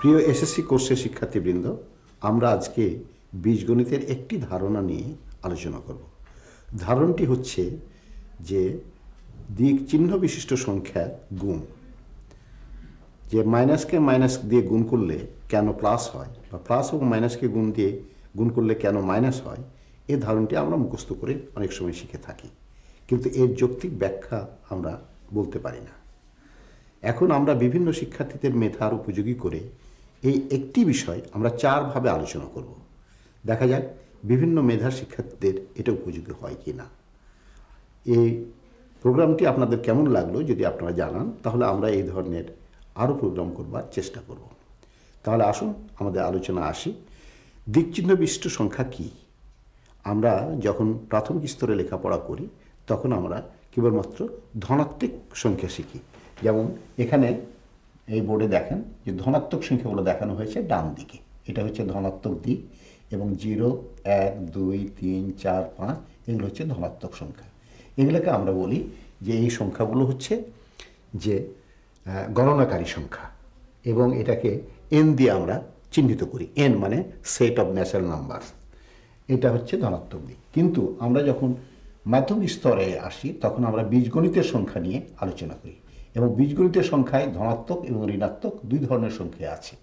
প্রিয় এসএসসি কোর্সের শিক্ষার্থীবৃন্দ আমরা আজকে বীজগণিতের একটি ধারণা নিয়ে আলোচনা করব ধারণটি হচ্ছে যে দিক চিহ্ন বিশিষ্ট সংখ্যা গুণ যে মাইনাসকে মাইনাস দিয়ে গুণ করলে কেন প্লাস হয় বা প্লাস এবং মাইনাসকে গুণ দিয়ে গুণ করলে কেন মাইনাস হয় এই ধারণটি আমরা মুখস্থ করে অনেক সময় শিখে থাকি কিন্তু এর যৌক্তিক ব্যাখ্যা আমরা বলতে পারি না এখন আমরা বিভিন্ন শিক্ষার্থীদের মেধার উপযোগী করে এই একটি বিষয় আমরা চারভাবে আলোচনা করব দেখা যাক বিভিন্ন মেধা শিক্ষার্থীদের এটা উপযোগী হয় কি না এই প্রোগ্রামটি আপনাদের কেমন লাগলো যদি আপনারা জানান তাহলে আমরা এই ধরনের আরও প্রোগ্রাম করবার চেষ্টা করব তাহলে আসুন আমাদের আলোচনা আসি দিকচিহ্ন বিশিষ্ট সংখ্যা কি আমরা যখন প্রাথমিক স্তরে লেখাপড়া করি তখন আমরা কেবলমাত্র ধনাত্মিক সংখ্যা শিখি যেমন এখানে এই বোর্ডে দেখেন যে ধনাত্মক সংখ্যাগুলো দেখানো হয়েছে ডান দিকে এটা হচ্ছে ধনাত্মক দিক এবং জিরো এক দুই তিন চার পাঁচ এগুলো হচ্ছে ধনাত্মক সংখ্যা এগুলোকে আমরা বলি যে এই সংখ্যাগুলো হচ্ছে যে গণনাকারী সংখ্যা এবং এটাকে এন দিয়ে আমরা চিহ্নিত করি এন মানে সেট অফ ন্যাচারাল নাম্বার এটা হচ্ছে ধনাত্মক দিক কিন্তু আমরা যখন মাধ্যমিক স্তরে আসি তখন আমরা বীজগণিতের সংখ্যা নিয়ে আলোচনা করি এবং বীজগণিত সংখ্যায় ধনাত্মক এবং ঋণাত্মক দুই ধরনের সংখ্যা আছে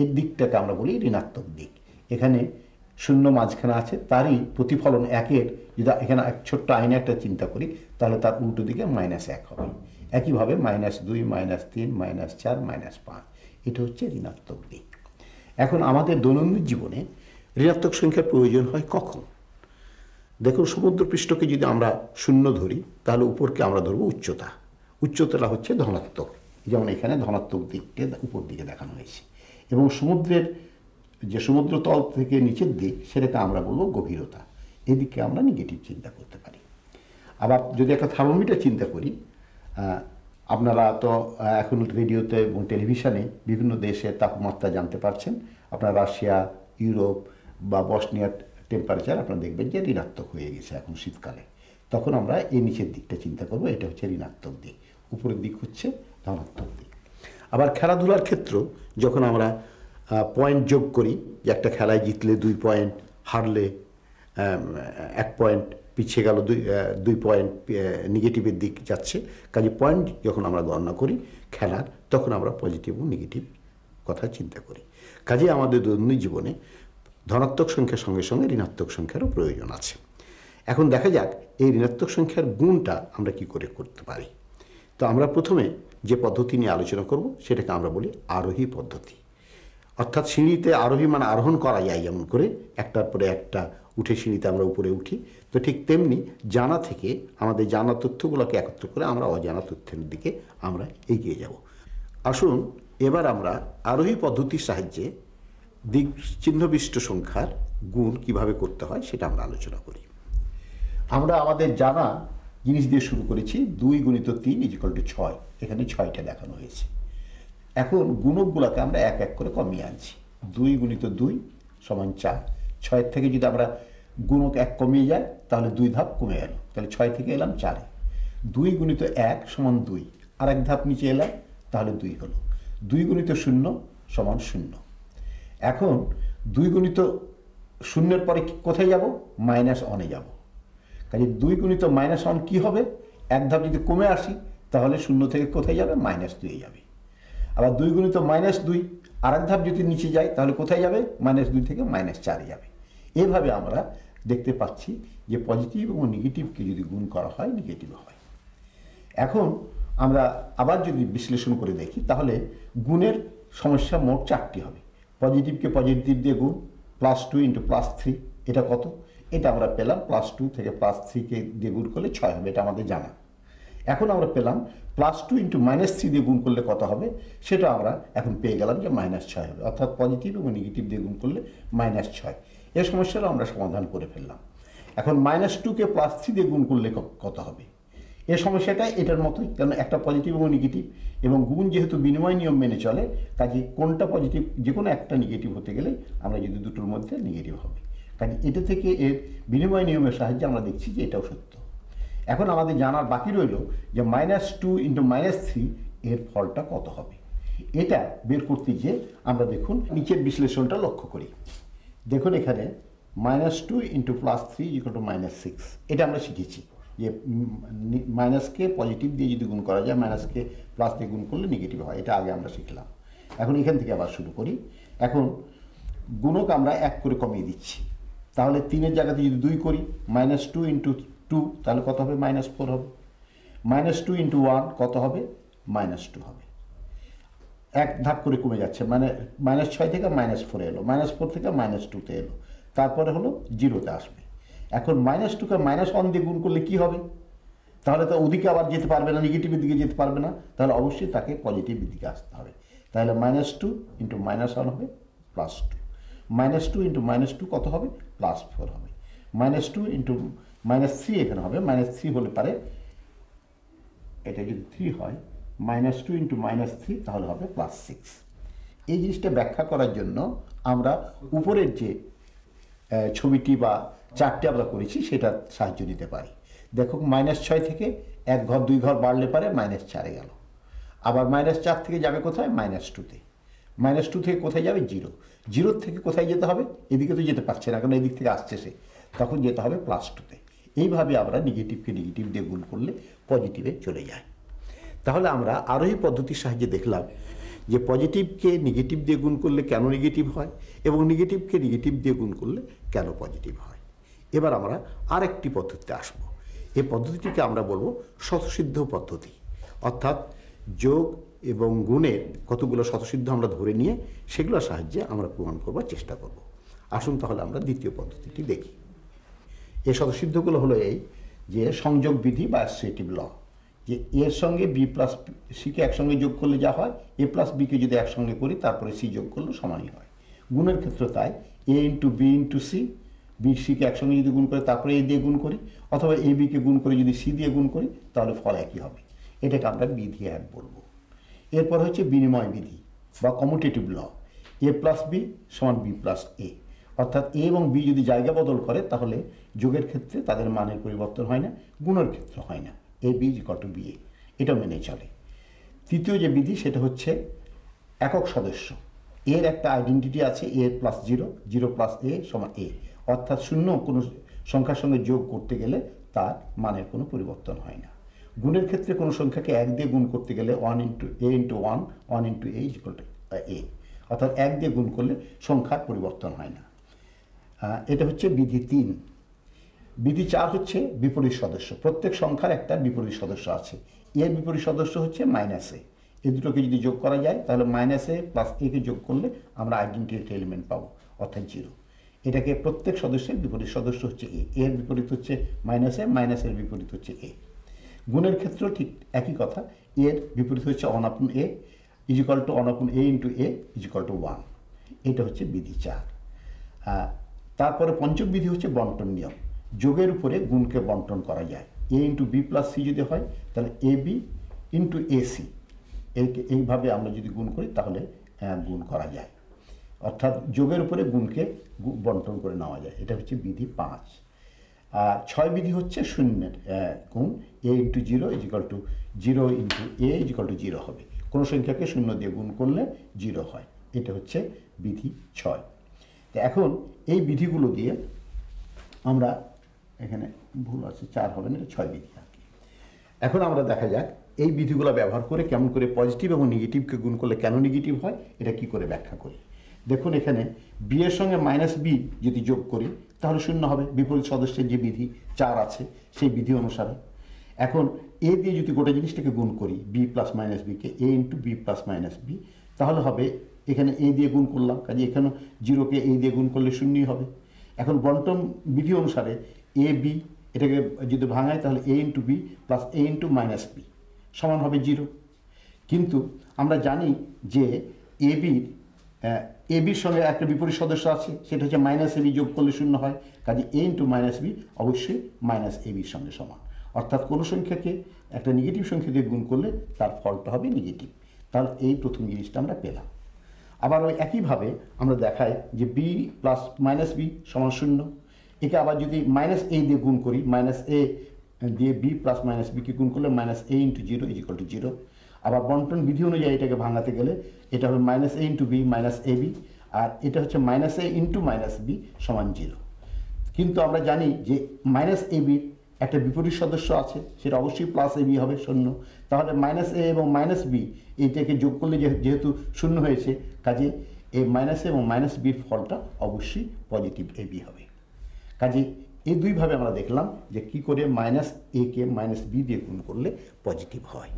এর দিকটাকে আমরা বলি ঋণাত্মক দিক এখানে শূন্য মাঝখানে আছে তারই প্রতিফলন একের যদি এখানে এক ছোট্ট আইনে একটা চিন্তা করি তাহলে তার উল্টো দিকে মাইনাস এক হবে একইভাবে মাইনাস দুই মাইনাস তিন মাইনাস চার মাইনাস পাঁচ এটা হচ্ছে ঋণাত্মক দিক এখন আমাদের দৈনন্দিন জীবনে ঋণাত্মক সংখ্যার প্রয়োজন হয় কখন দেখুন সমুদ্রপৃষ্ঠকে যদি আমরা শূন্য ধরি তাহলে উপরকে আমরা ধরবো উচ্চতা উচ্চতরা হচ্ছে ধনাত্মক যেমন এখানে ধনাত্মক দিককে উপর দিকে দেখানো হয়েছে এবং সমুদ্রের যে সমুদ্র তল থেকে নিচের দিক সেটাকে আমরা বলবো গভীরতা এদিকে আমরা নেগেটিভ চিন্তা করতে পারি আবার যদি একটা থার্মোমিটার চিন্তা করি আপনারা তো এখন রেডিওতে এবং টেলিভিশনে বিভিন্ন দেশের তাপমাত্রা জানতে পারছেন আপনার রাশিয়া ইউরোপ বা বসনিয়ার টেম্পারেচার আপনারা দেখবেন যে ঋণাত্মক হয়ে গেছে এখন শীতকালে তখন আমরা এই নিচের দিকটা চিন্তা করবো এটা হচ্ছে ঋণাত্মক দিক উপরের দিক হচ্ছে ধনাত্মক দিক আবার খেলাধুলার ক্ষেত্র যখন আমরা পয়েন্ট যোগ করি যে একটা খেলায় জিতলে দুই পয়েন্ট হারলে এক পয়েন্ট পিছিয়ে গেল দুই দুই পয়েন্ট নেগেটিভের দিক যাচ্ছে কাজে পয়েন্ট যখন আমরা গণনা করি খেলার তখন আমরা পজিটিভ ও নেগেটিভ কথা চিন্তা করি কাজে আমাদের দৈনন্দিন জীবনে ধনাত্মক সংখ্যার সঙ্গে সঙ্গে ঋণাত্মক সংখ্যারও প্রয়োজন আছে এখন দেখা যাক এই ঋণাত্মক সংখ্যার গুণটা আমরা কি করে করতে পারি তো আমরা প্রথমে যে পদ্ধতি নিয়ে আলোচনা করব সেটাকে আমরা বলি আরোহী পদ্ধতি অর্থাৎ সিঁড়িতে আরোহী মানে আরোহণ করা যায় এমন করে একটার পরে একটা উঠে সিঁড়িতে আমরা উপরে উঠি তো ঠিক তেমনি জানা থেকে আমাদের জানা তথ্যগুলোকে একত্র করে আমরা অজানা তথ্যের দিকে আমরা এগিয়ে যাব আসুন এবার আমরা আরোহী পদ্ধতির সাহায্যে দিক চিহ্নবিষ্ট সংখ্যার গুণ কিভাবে করতে হয় সেটা আমরা আলোচনা করি আমরা আমাদের জানা জিনিস দিয়ে শুরু করেছি দুই গুণিত তিন ইজিকল টু ছয় এখানে ছয়টা দেখানো হয়েছে এখন গুণকগুলোকে আমরা এক এক করে কমিয়ে আনছি দুই গুণিত দুই সমান চার ছয়ের থেকে যদি আমরা গুণক এক কমিয়ে যায় তাহলে দুই ধাপ কমে গেল তাহলে ছয় থেকে এলাম চারে দুই গুণিত এক সমান দুই আর এক ধাপ নিচে এলাম তাহলে দুই হলো দুই গুণিত শূন্য সমান শূন্য এখন দুই গুণিত শূন্যের পরে কোথায় যাব মাইনাস অনে যাবো কাজে দুই গুণিত মাইনাস ওয়ান কী হবে এক ধাপ যদি কমে আসি তাহলে শূন্য থেকে কোথায় যাবে মাইনাস দুয়ে যাবে আবার দুই গুণিত মাইনাস দুই আর এক ধাপ যদি নিচে যায় তাহলে কোথায় যাবে মাইনাস দুই থেকে মাইনাস চারে যাবে এভাবে আমরা দেখতে পাচ্ছি যে পজিটিভ এবং নেগেটিভকে যদি গুণ করা হয় নেগেটিভ হয় এখন আমরা আবার যদি বিশ্লেষণ করে দেখি তাহলে গুণের সমস্যা মোট চারটি হবে পজিটিভকে পজিটিভ দিয়ে গুণ plus two into plus three এটা কত এটা আমরা পেলাম প্লাস টু থেকে প্লাস থ্রিকে দিয়ে গুণ করলে ছয় হবে এটা আমাদের জানা এখন আমরা পেলাম plus two into minus three দিয়ে গুণ করলে কত হবে সেটা আমরা এখন পেয়ে গেলাম যে মাইনাস ছয় হবে অর্থাৎ পজিটিভ এবং নেগেটিভ দিয়ে গুণ করলে মাইনাস ছয় এ সমস্যাটা আমরা সমাধান করে ফেললাম এখন মাইনাস টুকে প্লাস থ্রি দিয়ে গুণ করলে কত হবে এ সমস্যাটা এটার মতোই কেন একটা পজিটিভ এবং নেগেটিভ এবং গুণ যেহেতু বিনিময় নিয়ম মেনে চলে কাজে কোনটা পজিটিভ যে কোনো একটা নেগেটিভ হতে গেলে আমরা যদি দুটোর মধ্যে নেগেটিভ হবে তাই এটা থেকে এর বিনিময় নিয়মের সাহায্যে আমরা দেখছি যে এটাও সত্য এখন আমাদের জানার বাকি রইল যে minus two into minus three এর ফলটা কত হবে এটা বের করতে গিয়ে আমরা দেখুন নিচের বিশ্লেষণটা লক্ষ্য করি দেখুন এখানে minus two into plus three equal to minus six এটা আমরা শিখেছি যে মাইনাসকে পজিটিভ দিয়ে যদি গুণ করা যায় মাইনাসকে প্লাস দিয়ে গুণ করলে নেগেটিভ হয় এটা আগে আমরা শিখলাম এখন এখান থেকে আবার শুরু করি এখন গুণক আমরা এক করে কমিয়ে দিচ্ছি তাহলে তিনের জায়গাতে যদি দুই করি মাইনাস টু ইন্টু টু তাহলে কত হবে মাইনাস ফোর হবে মাইনাস টু ইন্টু ওয়ান কত হবে মাইনাস টু হবে এক ধাপ করে কমে যাচ্ছে মানে মাইনাস ছয় থেকে মাইনাস ফোরে এলো মাইনাস ফোর থেকে মাইনাস টুতে এলো তারপরে হলো জিরোতে আসবে এখন মাইনাস টুকে মাইনাস ওয়ান দিয়ে গুণ করলে কি হবে তাহলে তো ওদিকে আবার যেতে পারবে না নেগেটিভের দিকে যেতে পারবে না তাহলে অবশ্যই তাকে পজিটিভের দিকে আসতে হবে তাহলে minus two into minus one হবে plus two minus two into minus two কত হবে প্লাস ফোর হবে minus two into minus three এখানে হবে মাইনাস থ্রি হলে পারে এটা যদি থ্রি হয় minus two into minus three তাহলে হবে প্লাস সিক্স এই জিনিসটা ব্যাখ্যা করার জন্য আমরা উপরের যে ছবিটি বা চারটি আমরা করেছি সেটার সাহায্য নিতে পারি দেখো মাইনাস ছয় থেকে এক ঘর দুই ঘর বাড়লে পারে মাইনাস চারে গেল আবার মাইনাস চার থেকে যাবে কোথায় মাইনাস টুতে মাইনাস টু থেকে কোথায় যাবে জিরো জিরোর থেকে কোথায় যেতে হবে এদিকে তো যেতে পারছে না কেন এদিক থেকে আসছে সে তখন যেতে হবে প্লাস টুতে এইভাবে আমরা নেগেটিভকে নেগেটিভ দিয়ে গুণ করলে পজিটিভে চলে যায় তাহলে আমরা আরোহী পদ্ধতির সাহায্যে দেখলাম যে পজিটিভকে নেগেটিভ দিয়ে গুণ করলে কেন নেগেটিভ হয় এবং নেগেটিভকে নেগেটিভ দিয়ে গুণ করলে কেন পজিটিভ হয় এবার আমরা আরেকটি পদ্ধতিতে আসব এই পদ্ধতিটিকে আমরা বলবো স্বতসিদ্ধ পদ্ধতি অর্থাৎ যোগ এবং গুণের কতগুলো স্বতঃসিদ্ধ আমরা ধরে নিয়ে সেগুলোর সাহায্যে আমরা প্রমাণ করবার চেষ্টা করব আসুন তাহলে আমরা দ্বিতীয় পদ্ধতিটি দেখি এ স্বতঃসিদ্ধগুলো হলো এই যে সংযোগ বিধি বা সেটিভ ল যে এর সঙ্গে বি প্লাস সিকে একসঙ্গে যোগ করলে যা হয় এ প্লাস বিকে যদি একসঙ্গে করি তারপরে সি যোগ করলে সমানই হয় গুণের ক্ষেত্রে তাই A into B into C B সিকে একসঙ্গে যদি গুণ করে তারপরে এ দিয়ে গুণ করি অথবা এ বিকে গুণ করে যদি সি দিয়ে গুণ করি তাহলে ফল একই হবে এটাকে আমরা বিধি এক বলবো এরপর হচ্ছে বিনিময় বিধি বা commutative law A plus B সমান বি প্লাস এ অর্থাৎ এ এবং বি যদি জায়গা বদল করে তাহলে যোগের ক্ষেত্রে তাদের মানের পরিবর্তন হয় না গুণের ক্ষেত্রে হয় না এ বি কত বি এ এটা মেনে চলে তৃতীয় যে বিধি সেটা হচ্ছে একক সদস্য এর একটা আইডেন্টিটি আছে A plus zero zero plus A সমান এ অর্থাৎ শূন্য কোনো সংখ্যার সঙ্গে যোগ করতে গেলে তার মানের কোনো পরিবর্তন হয় না গুণের ক্ষেত্রে কোনো সংখ্যাকে এক দিয়ে গুণ করতে গেলে one into A into one one into A equal to A অর্থাৎ এক দিয়ে গুণ করলে সংখ্যার পরিবর্তন হয় না এটা হচ্ছে বিধি তিন বিধি চার হচ্ছে বিপরীত সদস্য প্রত্যেক সংখ্যার একটা বিপরীত সদস্য আছে এর বিপরীত সদস্য হচ্ছে মাইনাস এ এই দুটোকে যদি যোগ করা যায় তাহলে মাইনাস এ প্লাস একে যোগ করলে আমরা আইডেন্টিটি এলিমেন্ট পাবো অর্থাৎ জিরো এটাকে প্রত্যেক সদস্যের বিপরীত সদস্য হচ্ছে এ এর বিপরীত হচ্ছে মাইনাস এ মাইনাসের বিপরীত হচ্ছে এ গুণের ক্ষেত্রেও ঠিক একই কথা এর বিপরীত হচ্ছে one upon A equal to one upon A into A equal to one এটা হচ্ছে বিধি চার তারপরে পঞ্চম বিধি হচ্ছে বন্টন নিয়ম যোগের উপরে গুণকে বন্টন করা যায় A into B plus C যদি হয় তাহলে A B into A C এইভাবে আমরা যদি গুণ করি তাহলে গুণ করা যায় অর্থাৎ যোগের উপরে গুণকে বন্টন করে নেওয়া যায় এটা হচ্ছে বিধি পাঁচ আর ছয় বিধি হচ্ছে শূন্যের গুণ A into zero equal to zero into A equal to zero হবে কোনো সংখ্যাকে শূন্য দিয়ে গুণ করলে জিরো হয় এটা হচ্ছে বিধি ছয় তো এখন এই বিধিগুলো দিয়ে আমরা এখানে ভুল আছে চার হবে না এটা ছয় বিধি আর কি এখন আমরা দেখা যাক এই বিধিগুলো ব্যবহার করে কেমন করে পজিটিভ এবং নেগেটিভকে গুণ করলে কেন নেগেটিভ হয় এটা কি করে ব্যাখ্যা করি দেখুন এখানে বি এর সঙ্গে মাইনাস বি যদি যোগ করি তাহলে শূন্য হবে বিপরীত সদস্যের যে বিধি চার আছে সেই বিধি অনুসারে এখন এ দিয়ে যদি গোটা জিনিসটাকে গুণ করি বি প্লাস মাইনাস বিকে A into B plus minus B তাহলে হবে এখানে এ দিয়ে গুণ করলাম কাজে এখানে জিরোকে এ দিয়ে গুণ করলে শূন্যই হবে এখন বন্টন বিধি অনুসারে এ বি এটাকে যদি ভাঙায় তাহলে A into B plus A into minus B সমান হবে জিরো কিন্তু আমরা জানি যে এ বির এবির সঙ্গে একটা বিপরীত সদস্য আছে সেটা হচ্ছে মাইনাস এবি যোগ করলে শূন্য হয় কাজে এ ইন্টু মাইনাস বি অবশ্যই মাইনাস এবির সঙ্গে সমান অর্থাৎ কোনো সংখ্যাকে একটা নেগেটিভ সংখ্যা দিয়ে গুণ করলে তার ফলটা হবে নেগেটিভ তার এই প্রথম জিনিসটা আমরা পেলাম আবার ওই একইভাবে আমরা দেখাই যে বি প্লাস মাইনাস বি সমান শূন্য একে আবার যদি মাইনাস এ দিয়ে গুণ করি মাইনাস এ দিয়ে বি প্লাস মাইনাস বিকে গুণ করলে minus A into zero equal to zero আবার বন্টন বিধি অনুযায়ী এটাকে ভাঙাতে গেলে এটা হবে minus A into B minus A B আর এটা হচ্ছে minus A into minus B সমান জিরো কিন্তু আমরা জানি যে মাইনাস এ বির একটা বিপরীত সদস্য আছে সেটা অবশ্যই প্লাস এ বি হবে শূন্য তাহলে মাইনাস এ এবং মাইনাস বি এইটাকে যোগ করলে যেহেতু শূন্য হয়েছে কাজে এই মাইনাস এ এবং মাইনাস বির ফলটা অবশ্যই পজিটিভ এ বি হবে কাজে এই দুইভাবে আমরা দেখলাম যে কি করে মাইনাস এ কে মাইনাস বি দিয়ে গুণ করলে পজিটিভ হয়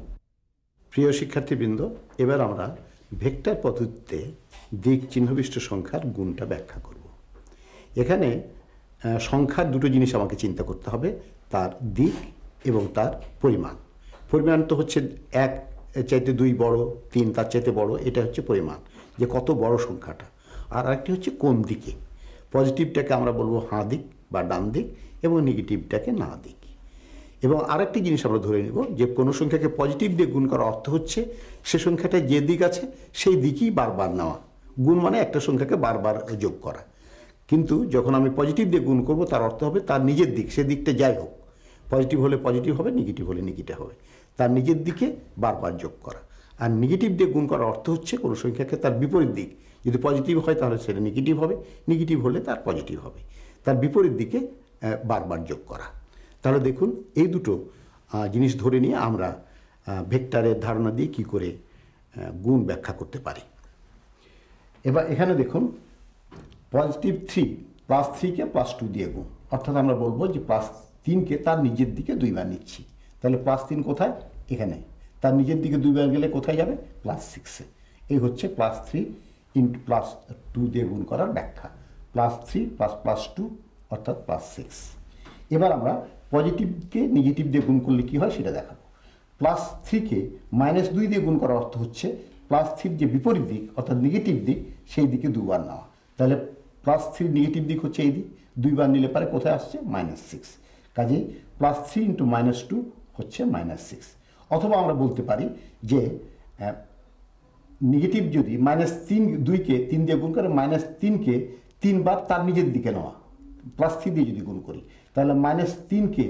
প্রিয় শিক্ষার্থীবৃন্দ এবার আমরা ভেক্টর পদ্ধতিতে দিক চিহ্নবিষ্ট সংখ্যার গুণটা ব্যাখ্যা করব এখানে সংখ্যার দুটো জিনিস আমাকে চিন্তা করতে হবে তার দিক এবং তার পরিমাণ পরিমাণ তো হচ্ছে এক চাইতে দুই বড় তিন তার চাইতে বড় এটা হচ্ছে পরিমাণ যে কত বড় সংখ্যাটা আর আরেকটি হচ্ছে কোন দিকে পজিটিভটাকে আমরা বলবো হাঁ দিক বা ডান দিক এবং নেগেটিভটাকে না দিক এবং আরেকটি জিনিস আমরা ধরে নেব যে কোনো সংখ্যাকে পজিটিভ দিয়ে গুণ করার অর্থ হচ্ছে সে সংখ্যাটা যে দিক আছে সেই দিকই বারবার নেওয়া গুণ মানে একটা সংখ্যাকে বারবার যোগ করা কিন্তু যখন আমি পজিটিভ দিয়ে গুণ করব তার অর্থ হবে তার নিজের দিক সে দিকটা যাই হোক পজিটিভ হলে পজিটিভ হবে নেগেটিভ হলে নেগেটিভ হবে তার নিজের দিকে বারবার যোগ করা আর নেগেটিভ দিয়ে গুণ করার অর্থ হচ্ছে কোনো সংখ্যাকে তার বিপরীত দিক যদি পজিটিভ হয় তাহলে সেটা নেগেটিভ হবে নেগেটিভ হলে তার পজিটিভ হবে তার বিপরীত দিকে বারবার যোগ করা তাহলে দেখুন এই দুটো জিনিস ধরে নিয়ে আমরা ভেক্টরের ধারণা দিয়ে কি করে গুণ ব্যাখ্যা করতে পারি এবার এখানে দেখুন পজিটিভ থ্রি প্লাস থ্রিকে প্লাস টু দিয়ে গুণ অর্থাৎ আমরা বলবো যে প্লাস তিনকে তার নিজের দিকে দুইবার নিচ্ছি তাহলে প্লাস তিন কোথায় এখানে তার নিজের দিকে দুইবার গেলে কোথায় যাবে প্লাস সিক্সে এই হচ্ছে plus three into plus two দিয়ে গুণ করার ব্যাখ্যা plus three plus plus two অর্থাৎ প্লাস সিক্স এবার আমরা পজিটিভকে নেগেটিভ দিয়ে গুণ করলে কী হয় সেটা দেখাবো প্লাস থ্রিকে মাইনাস দুই দিয়ে গুণ করার অর্থ হচ্ছে প্লাস থ্রির যে বিপরীত দিক অর্থাৎ নেগেটিভ দিক সেই দিকে দুবার নেওয়া তাহলে প্লাস থ্রির নেগেটিভ দিক হচ্ছে এই দিক দুইবার নিলে পারে কোথায় আসছে মাইনাস সিক্স কাজে plus three into minus two হচ্ছে মাইনাস সিক্স অথবা আমরা বলতে পারি যে নেগেটিভ যদি মাইনাস তিন দুইকে তিন দিয়ে গুণ করে মাইনাস তিনকে তিনবার তার নিজের দিকে নেওয়া প্লাস থ্রি দিয়ে যদি গুণ করি তাহলে মাইনাস তিনকে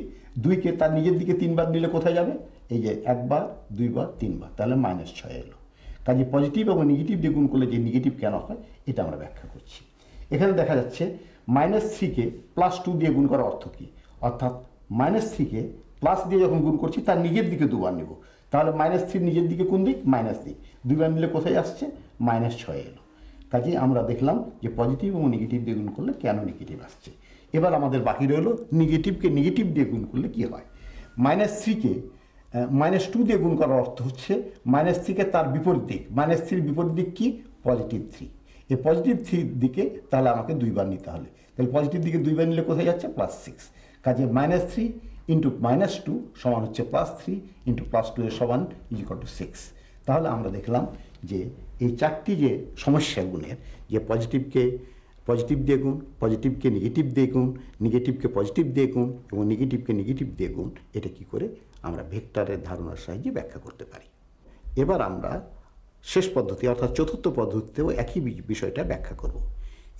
দুইকে তার নিজের দিকে তিনবার নিলে কোথায় যাবে এই যে একবার দুইবার তিনবার তাহলে মাইনাস ছয় এলো কাজে পজিটিভ এবং নেগেটিভ দিয়ে গুণ করলে যে নেগেটিভ কেন হয় এটা আমরা ব্যাখ্যা করছি এখানে দেখা যাচ্ছে মাইনাস থ্রিকে প্লাস টু দিয়ে গুণ করার অর্থ কী অর্থাৎ মাইনাস থ্রিকে প্লাস দিয়ে যখন গুণ করছি তার নিজের দিকে দুবার নেব তাহলে মাইনাস থ্রি নিজের দিকে কোন দিক মাইনাস দিক দুইবার নিলে কোথায় আসছে মাইনাস ছয় এলো কাজে আমরা দেখলাম যে পজিটিভ এবং নেগেটিভ দিয়ে গুণ করলে কেন নেগেটিভ আসছে এবার আমাদের বাকি রইল নেগেটিভকে নেগেটিভ দিয়ে গুণ করলে কি হয় মাইনাস থ্রিকে মাইনাস টু দিয়ে গুণ করার অর্থ হচ্ছে মাইনাস থ্রিকে তার বিপরীত দিক মাইনাস থ্রির বিপরীত দিক কী পজিটিভ থ্রি এই পজিটিভ থ্রির দিকে তাহলে আমাকে দুইবার নিতে হবে তাহলে পজিটিভ দিকে দুইবার নিলে কোথায় যাচ্ছে প্লাস সিক্স কাজে minus three into minus two সমান হচ্ছে plus three into plus two এর সমান ইজিকাল টু সিক্স তাহলে আমরা দেখলাম যে এই চারটি যে সমস্যাগুলোর যে পজিটিভকে পজিটিভ দেখুন পজিটিভকে নেগেটিভ দেখুন নেগেটিভকে পজিটিভ দেখুন এবং নেগেটিভকে নেগেটিভ দেখুন এটা কি করে আমরা ভেক্টরের ধারণার সাহায্যে ব্যাখ্যা করতে পারি এবার আমরা শেষ পদ্ধতি অর্থাৎ চতুর্থ পদ্ধতিতেও একই বিষয়টা ব্যাখ্যা করব।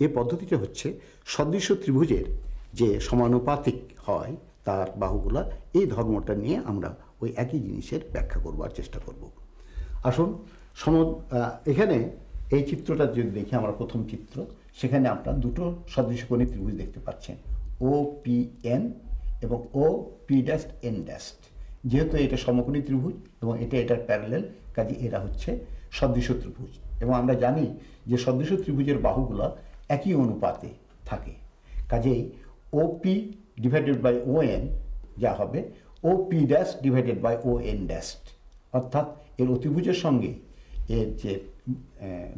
এ পদ্ধতিটা হচ্ছে সদৃশ ত্রিভুজের যে সমানুপাতিক হয় তার বাহুগুলা এই ধর্মটা নিয়ে আমরা ওই একই জিনিসের ব্যাখ্যা করবার চেষ্টা করব। আসুন সম এখানে এই চিত্রটা যদি দেখি আমরা প্রথম চিত্র সেখানে আপনার দুটো সদৃশকোণী ত্রিভুজ দেখতে পাচ্ছেন ও পি এন এবং ও পি ড্যাস্ট এন ড্যাস্ট যেহেতু এটা সমকোণী ত্রিভুজ এবং এটা এটার প্যারালেল কাজে এরা হচ্ছে সদৃশ ত্রিভুজ এবং আমরা জানি যে সদৃশ ত্রিভুজের বাহুগুলো একই অনুপাতে থাকে কাজেই OP divided by O N যা হবে O P dash divided by O N dash অর্থাৎ এর অতিভুজের সঙ্গে এর যে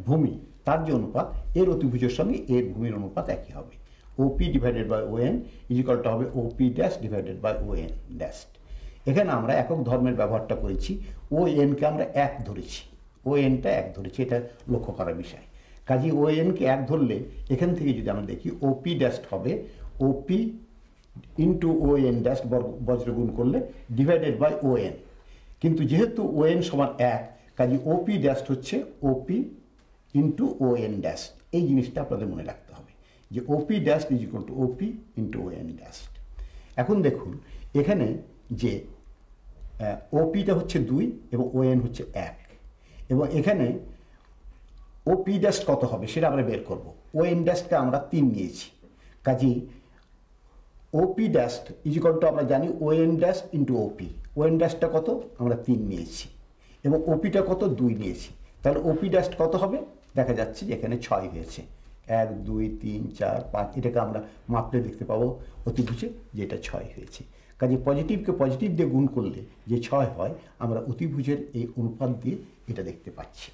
ভূমি তার যে অনুপাত এর অতিভুজের সঙ্গে এর ভূমির অনুপাত একই হবে ওপি ডিভাইডেড বাই ওএন ইজিকলটা হবে OP dash divided by ON dash এখানে আমরা একক ধর্মের ব্যবহারটা করেছি ও এনকে আমরা এক ধরেছি ও এনটা এক ধরেছি এটা লক্ষ্য করার বিষয় কাজে ও এনকে এক ধরলে এখান থেকে যদি আমরা দেখি ওপি ড্যাশ হবে OP into O N dash বজ্রগুণ করলে ডিভাইডেড বাই ও এন কিন্তু যেহেতু ও এন সমান এক কাজে ওপি ড্যাশ হচ্ছে OP into O N dash এই জিনিসটা আপনাদের মনে রাখতে হবে যে OP dash is equal to OP into O N dash এখন দেখুন এখানে যে ওপিটা হচ্ছে দুই এবং ও এন হচ্ছে এক এবং এখানে ওপি পি ড্যাশ কত হবে সেটা আমরা বের করব ও এন ড্যাশটা আমরা তিন নিয়েছি কাজেই ওপি ড্যাশ ইকুয়াল টু আমরা জানি O N dash into OP O N ড্যাশটা কত আমরা তিন নিয়েছি এবং ওপিটা কত দুই নিয়েছি তাহলে ওপি ড্যাশ কত হবে দেখা যাচ্ছে যে এখানে ছয় হয়েছে এক দুই তিন চার পাঁচ এটাকে আমরা মাপলে দেখতে পাবো অতিভুজে এটা ছয় হয়েছে কাজে পজিটিভকে পজিটিভ দিয়ে গুণ করলে যে ছয় হয় আমরা অতিভুজের এই অনুপাত দিয়ে এটা দেখতে পাচ্ছি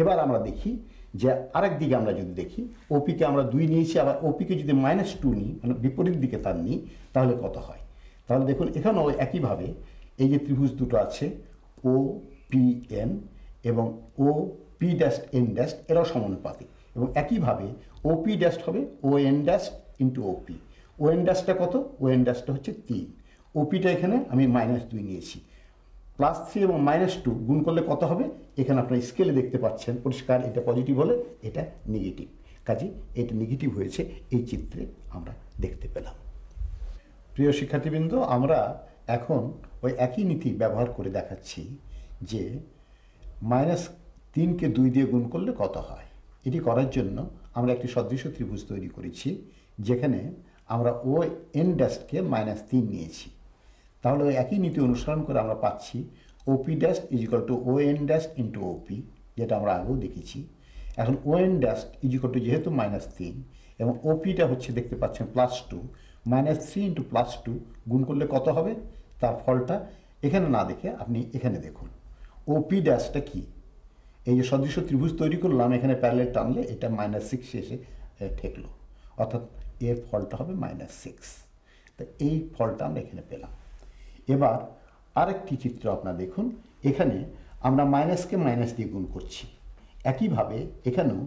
এবার আমরা দেখি যে আরেক দিকে আমরা যদি দেখি ওপিকে আমরা দুই নিয়েছি আবার ওপিকে যদি মাইনাস টু নিই মানে বিপরীত দিকে তার নিই তাহলে কত হয় তাহলে দেখুন এখানেও একইভাবে এই যে ত্রিভুজ দুটো আছে ও পি এন এবং ও পি ড্যাস্ট এন ড্যাস্ট এরাও সমানুপাতিক এবং একইভাবে ওপি ড্যাস্ট হবে O N dash into OP O N ড্যাশটা কত ও এন ড্যাশটা হচ্ছে তিন ওপিটা এখানে আমি মাইনাস দুই নিয়েছি প্লাস থ্রি এবং মাইনাস টু গুণ করলে কত হবে এখানে আপনার স্কেলে দেখতে পাচ্ছেন পরিষ্কার এটা পজিটিভ হলে এটা নেগেটিভ কাজে এটা নেগেটিভ হয়েছে এই চিত্রে আমরা দেখতে পেলাম প্রিয় শিক্ষার্থীবৃন্দ আমরা এখন ওই একই নীতি ব্যবহার করে দেখাচ্ছি যে মাইনাস তিনকে দুই দিয়ে গুণ করলে কত হয় এটি করার জন্য আমরা একটি সদৃশ ত্রিভুজ তৈরি করেছি যেখানে আমরা ও এন ড্যাশকে মাইনাস তিন নিয়েছি তাহলে ওই একই নীতি অনুসরণ করে আমরা পাচ্ছি OP dash equal to O N dash into OP যেটা আমরা আগেও দেখেছি এখন O N dash equal to যেহেতু মাইনাস তিন এবং ওপিটা হচ্ছে দেখতে পাচ্ছেন plus two minus three into plus two গুণ করলে কত হবে তার ফলটা এখানে না দেখে আপনি এখানে দেখুন ওপি ড্যাশটা কী এই যে সদৃশ ত্রিভুজ তৈরি করলাম এখানে প্যারেল টানলে এটা মাইনাস সিক্স শেষে ঠেকলো অর্থাৎ এর ফলটা হবে মাইনাস সিক্স তা এই ফলটা আমরা এখানে পেলাম এবার আরেকটি চিত্র আপনারা দেখুন এখানে আমরা মাইনাসকে মাইনাস দিয়ে গুণ করছি একইভাবে এখানেও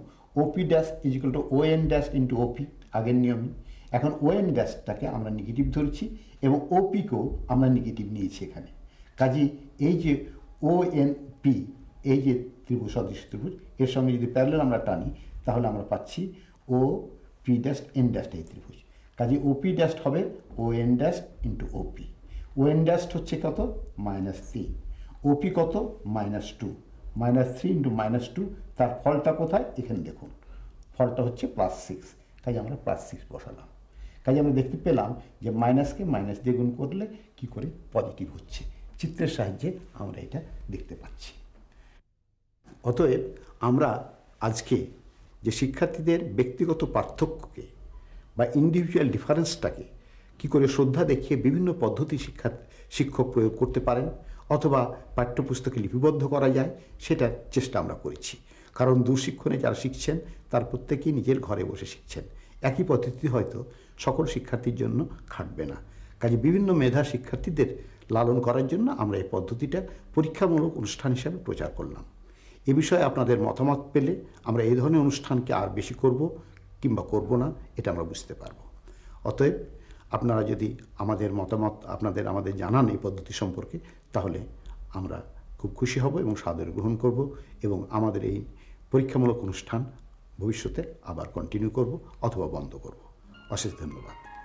OP dash equal to O N into OP আগের নিয়মে এখন ওএন ড্যাসটাকে আমরা নেগেটিভ ধরছি এবং ওপিকেও আমরা নেগেটিভ নিয়েছি এখানে কাজেই এই যে ও এন পি এই যে ত্রিভুজ সদৃশ ত্রিভুজ এর সঙ্গে যদি প্যারেল আমরা টানি তাহলে আমরা পাচ্ছি ও পি ড্যাস্ট এন ড্যাস্ট এই ত্রিভুজ কাজে ওপি ড্যাস্ট হবে O N dash into OP O N dash হচ্ছে কত মাইনাস থ্রি ওপি কত minus two minus three into minus two তার ফলটা কোথায় এখানে দেখুন ফলটা হচ্ছে প্লাস সিক্স কাজে আমরা প্লাস সিক্স বসালাম কাজে আমরা দেখতে পেলাম যে মাইনাসকে মাইনাস দিয়ে গুণ করলে কি করে পজিটিভ হচ্ছে চিত্রের সাহায্যে আমরা এটা দেখতে পাচ্ছি অতএব আমরা আজকে যে শিক্ষার্থীদের ব্যক্তিগত পার্থক্যকে বা ইন্ডিভিজুয়াল ডিফারেন্সটাকে কি করে শ্রদ্ধা দেখিয়ে বিভিন্ন পদ্ধতি শিক্ষা শিক্ষক প্রয়োগ করতে পারেন অথবা পাঠ্যপুস্তকে লিপিবদ্ধ করা যায় সেটার চেষ্টা আমরা করেছি কারণ দুশিক্ষণে যারা শিখছেন তার প্রত্যেকেই নিজের ঘরে বসে শিখছেন একই পদ্ধতি হয়তো সকল শিক্ষার্থীর জন্য খাটবে না কাজে বিভিন্ন মেধা শিক্ষার্থীদের লালন করার জন্য আমরা এই পদ্ধতিটা পরীক্ষামূলক অনুষ্ঠান হিসাবে প্রচার করলাম এ বিষয়ে আপনাদের মতামত পেলে আমরা এই ধরনের অনুষ্ঠানকে আর বেশি করব কিংবা করব না এটা আমরা বুঝতে পারব অতএব আপনারা যদি আমাদের মতামত আপনাদের আমাদের জানান এই পদ্ধতি সম্পর্কে তাহলে আমরা খুব খুশি হব এবং সাদর গ্রহণ করব এবং আমাদের এই পরীক্ষামূলক অনুষ্ঠান ভবিষ্যতে আবার কন্টিনিউ করব অথবা বন্ধ করব অশেষ ধন্যবাদ